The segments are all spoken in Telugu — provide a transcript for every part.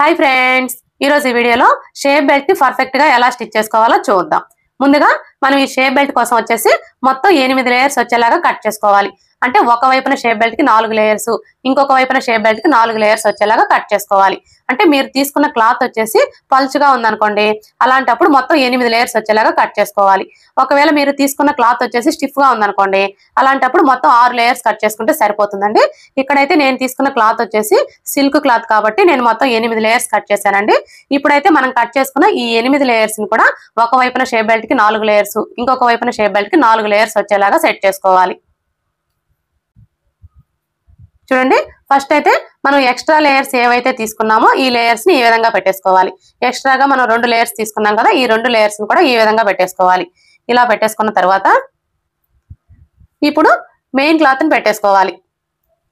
హాయ్ ఫ్రెండ్స్ ఈరోజు ఈ వీడియోలో షేప్ బెల్ట్ ని పర్ఫెక్ట్ గా ఎలా స్టిచ్ చేసుకోవాలో చూద్దాం ముందుగా మనం ఈ షేప్ బెల్ట్ కోసం వచ్చేసి మొత్తం ఎనిమిది లేయర్స్ వచ్చేలాగా కట్ చేసుకోవాలి అంటే ఒక వైపున షేప్ బెల్ట్ కి నాలుగు లేయర్స్ ఇంకొక వైపున షేప్ బెల్ట్ కి నాలుగు లేయర్స్ వచ్చేలాగా కట్ చేసుకోవాలి అంటే మీరు తీసుకున్న క్లాత్ వచ్చేసి పల్చుగా ఉందనుకోండి అలాంటప్పుడు మొత్తం ఎనిమిది లేయర్స్ వచ్చేలాగా కట్ చేసుకోవాలి ఒకవేళ మీరు తీసుకున్న క్లాత్ వచ్చేసి స్టిఫ్ గా ఉందనుకోండి అలాంటప్పుడు మొత్తం ఆరు లేయర్స్ కట్ చేసుకుంటే సరిపోతుందండి ఇక్కడైతే నేను తీసుకున్న క్లాత్ వచ్చేసి సిల్క్ క్లాత్ కాబట్టి నేను మొత్తం ఎనిమిది లేయర్స్ కట్ చేశానండి ఇప్పుడైతే మనం కట్ చేసుకున్న ఈ ఎనిమిది లేయర్స్ ని కూడా ఒక వైపున షేప్ బెల్ట్ కి నాలుగు లేయర్స్ లేయర్స్ ఇంకొక వైపున షేప్ బెల్ట్కి నాలుగు లేయర్స్ వచ్చేలాగా సెట్ చేసుకోవాలి చూడండి ఫస్ట్ అయితే మనం ఎక్స్ట్రా లేయర్స్ ఏవైతే తీసుకున్నామో ఈ లేయర్స్ ని ఈ విధంగా పెట్టేసుకోవాలి ఎక్స్ట్రాగా మనం రెండు లేయర్స్ తీసుకున్నాం కదా ఈ రెండు లేయర్స్ కూడా ఈ విధంగా పెట్టేసుకోవాలి ఇలా పెట్టేసుకున్న తర్వాత ఇప్పుడు మెయిన్ క్లాత్ ని పెట్టేసుకోవాలి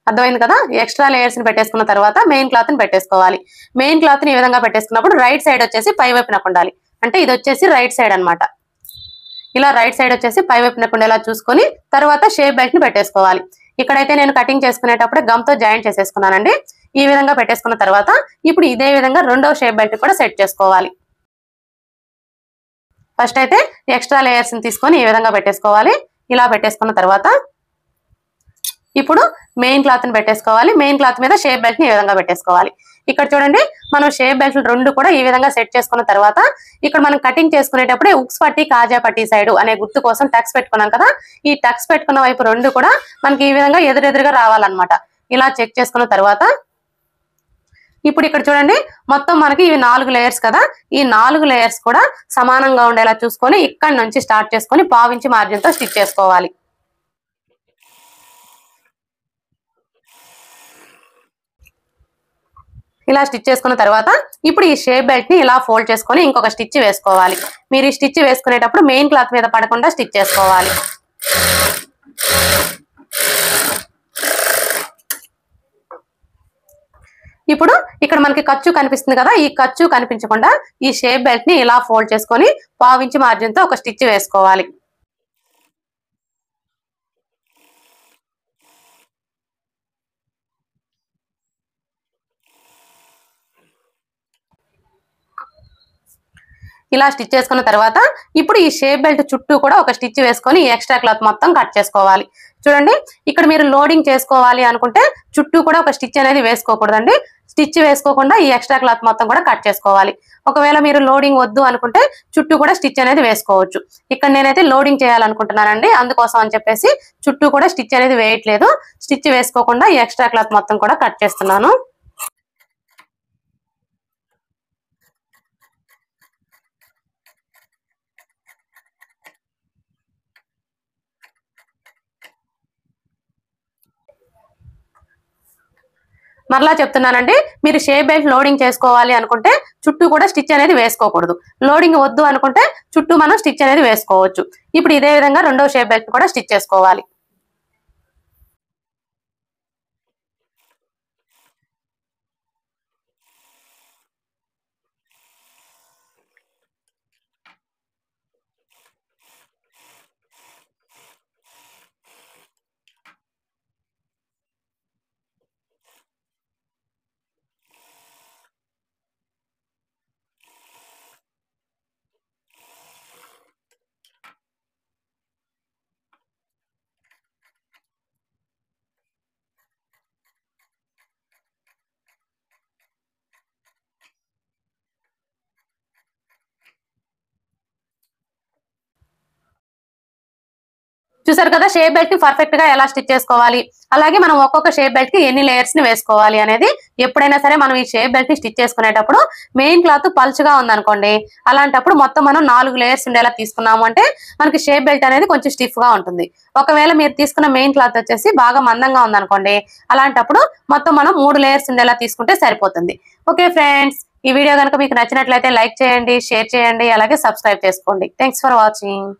అర్థమైంది కదా ఎక్స్ట్రా లేయర్స్ ని పెట్టేసుకున్న తర్వాత మెయిన్ క్లాత్ ని పెట్టేసుకోవాలి మెయిన్ క్లాత్ ని ఈ విధంగా పెట్టేసుకున్నప్పుడు రైట్ సైడ్ వచ్చేసి పై వైపునకు ఉండాలి అంటే ఇది వచ్చేసి రైట్ సైడ్ అనమాట ఇలా రైట్ సైడ్ వచ్చేసి పై వైపున ఉండేలా చూసుకొని తర్వాత షేప్ బెల్ట్ ని పెట్టేసుకోవాలి ఇక్కడైతే నేను కటింగ్ చేసుకునేటప్పుడు గమ్ తో జాయింట్ చేసేసుకున్నానండి ఈ విధంగా పెట్టేసుకున్న తర్వాత ఇప్పుడు ఇదే విధంగా రెండో షేప్ బెల్ట్ కూడా సెట్ చేసుకోవాలి ఫస్ట్ అయితే ఎక్స్ట్రా లేయర్స్ని తీసుకొని ఈ విధంగా పెట్టేసుకోవాలి ఇలా పెట్టేసుకున్న తర్వాత ఇప్పుడు మెయిన్ క్లాత్ ని పెట్టేసుకోవాలి మెయిన్ క్లాత్ మీద షేప్ బెల్ట్ ని ఈ విధంగా పెట్టేసుకోవాలి ఇక్కడ చూడండి మనం షేప్ బెల్ట్ రెండు కూడా ఈ విధంగా సెట్ చేసుకున్న తర్వాత ఇక్కడ మనం కటింగ్ చేసుకునేటప్పుడే ఉక్స్ పట్టి కాజా పట్టి సైడ్ అనే గుర్తు కోసం టక్స్ పెట్టుకున్నాం కదా ఈ టక్స్ పెట్టుకున్న వైపు రెండు కూడా మనకి ఈ విధంగా ఎదురెదురుగా రావాలన్నమాట ఇలా చెక్ చేసుకున్న తర్వాత ఇప్పుడు ఇక్కడ చూడండి మొత్తం మనకి ఇవి నాలుగు లేయర్స్ కదా ఈ నాలుగు లేయర్స్ కూడా సమానంగా ఉండేలా చూసుకొని ఇక్కడ నుంచి స్టార్ట్ చేసుకొని పావించి మార్జిన్తో స్టిచ్ చేసుకోవాలి ఇలా స్టిచ్ చేసుకున్న తర్వాత ఇప్పుడు ఈ షేప్ బెల్ట్ ని ఇలా ఫోల్డ్ చేసుకొని ఇంకొక స్టిచ్ వేసుకోవాలి మీరు ఈ స్టిచ్ వేసుకునేటప్పుడు మెయిన్ క్లాత్ మీద పడకుండా స్టిచ్ చేసుకోవాలి ఇప్పుడు ఇక్కడ మనకి ఖర్చు కనిపిస్తుంది కదా ఈ ఖర్చు కనిపించకుండా ఈ షేప్ బెల్ట్ ని ఇలా ఫోల్డ్ చేసుకొని పావించి మార్జిన్ తో ఒక స్టిచ్ వేసుకోవాలి ఇలా స్టిచ్ చేసుకున్న తర్వాత ఇప్పుడు ఈ షేప్ బెల్ట్ చుట్టూ కూడా ఒక స్టిచ్ వేసుకొని ఎక్స్ట్రా క్లాత్ మొత్తం కట్ చేసుకోవాలి చూడండి ఇక్కడ మీరు లోడింగ్ చేసుకోవాలి అనుకుంటే చుట్టూ కూడా ఒక స్టిచ్ అనేది వేసుకోకూడదండి స్టిచ్ వేసుకోకుండా ఈ ఎక్స్ట్రా క్లాత్ మొత్తం కూడా కట్ చేసుకోవాలి ఒకవేళ మీరు లోడింగ్ వద్దు అనుకుంటే చుట్టూ కూడా స్టిచ్ అనేది వేసుకోవచ్చు ఇక్కడ నేనైతే లోడింగ్ చేయాలనుకుంటున్నానండి అందుకోసం అని చెప్పేసి చుట్టూ కూడా స్టిచ్ అనేది వేయట్లేదు స్టిచ్ వేసుకోకుండా ఈ ఎక్స్ట్రా క్లాత్ మొత్తం కూడా కట్ చేస్తున్నాను మరలా చెప్తున్నానండి మీరు షే బెల్ట్ లోడింగ్ చేసుకోవాలి అనుకుంటే చుట్టూ కూడా స్టిచ్ అనేది వేసుకోకూడదు లోడింగ్ వద్దు అనుకుంటే చుట్టూ మనం స్టిచ్ అనేది వేసుకోవచ్చు ఇప్పుడు ఇదే విధంగా రెండో షేప్ బెల్ట్ కూడా స్టిచ్ చేసుకోవాలి చూసారు కదా షేప్ బెల్ట్ ని పర్ఫెక్ట్ గా ఎలా స్టిచ్ చేసుకోవాలి అలాగే మనం ఒక్కొక్క షేప్ బెల్ట్ కి ఎన్ని లేయర్స్ ని వేసుకోవాలి అనేది ఎప్పుడైనా సరే మనం ఈ షేప్ బెల్ట్ ని స్టిచ్ చేసుకునేటప్పుడు మెయిన్ క్లాత్ పల్చగా ఉందనుకోండి అలాంటప్పుడు మొత్తం మనం నాలుగు లేయర్స్ ఉండేలా తీసుకున్నాము అంటే మనకి షేప్ బెల్ట్ అనేది కొంచెం స్టిఫ్ గా ఉంటుంది ఒకవేళ మీరు తీసుకున్న మెయిన్ క్లాత్ వచ్చేసి బాగా మందంగా ఉందనుకోండి అలాంటప్పుడు మొత్తం మనం మూడు లేయర్స్ ఉండేలా తీసుకుంటే సరిపోతుంది ఓకే ఫ్రెండ్స్ ఈ వీడియో కనుక మీకు నచ్చినట్లయితే లైక్ చేయండి షేర్ చేయండి అలాగే సబ్స్క్రైబ్ చేసుకోండి థ్యాంక్స్ ఫర్ వాచింగ్